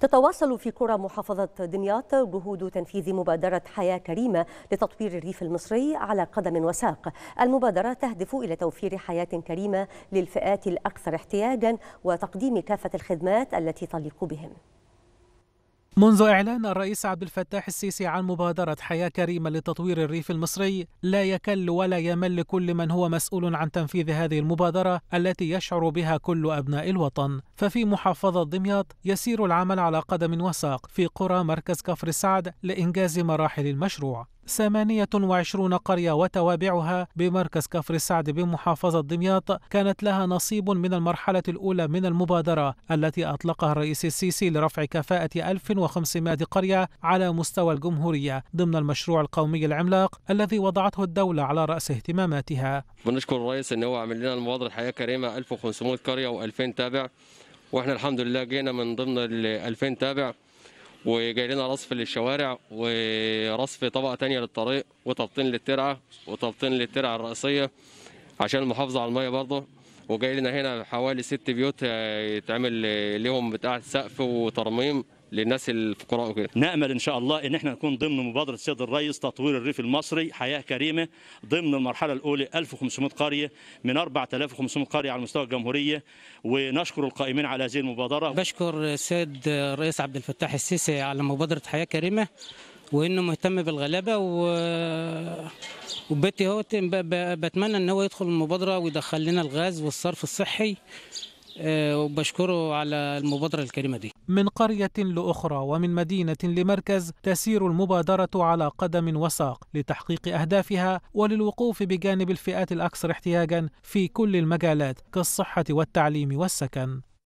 تتواصل في قرى محافظة دمياط جهود تنفيذ مبادرة حياة كريمة لتطوير الريف المصري على قدم وساق المبادرة تهدف إلى توفير حياة كريمة للفئات الأكثر احتياجا وتقديم كافة الخدمات التي تليق بهم منذ إعلان الرئيس عبد الفتاح السيسي عن مبادرة حياة كريمة لتطوير الريف المصري لا يكل ولا يمل كل من هو مسؤول عن تنفيذ هذه المبادرة التي يشعر بها كل أبناء الوطن ففي محافظة دمياط يسير العمل على قدم وساق في قرى مركز كفر سعد لإنجاز مراحل المشروع 28 قرية وتوابعها بمركز كفر السعد بمحافظة دمياط كانت لها نصيب من المرحلة الأولى من المبادرة التي أطلقها الرئيس السيسي لرفع كفاءة 1500 قرية على مستوى الجمهورية ضمن المشروع القومي العملاق الذي وضعته الدولة على رأس اهتماماتها. بنشكر الرئيس أنه عمل لنا المبادرة الحياة كريمة 1500 قرية و2000 تابع واحنا الحمد لله جينا من ضمن ال 2000 تابع وجاي لنا رصف للشوارع ورصف طبقه ثانيه للطريق وتبطين للترعه وتبطين للترعه الرئيسيه عشان المحافظه على الميه برضه وجاي لنا هنا حوالي ست بيوت آه، يتعمل ليهم بتاع سقف وترميم للناس الفقراء وكده نامل ان شاء الله ان احنا نكون ضمن مبادره سيد الرئيس تطوير الريف المصري حياه كريمه ضمن المرحله الاولى 1500 قريه من 4500 قريه على مستوى الجمهوريه ونشكر القائمين على هذه المبادره بشكر السيد الرئيس عبد الفتاح السيسي على مبادره حياه كريمه وانه مهتم بالغلابه و وبيتي هو بتمنى ان هو يدخل المبادره ويدخل لنا الغاز والصرف الصحي آه، وبشكره على المبادرة الكريمة دي من قرية لأخرى ومن مدينة لمركز تسير المبادرة على قدم وساق لتحقيق أهدافها وللوقوف بجانب الفئات الأكثر احتياجا في كل المجالات كالصحة والتعليم والسكن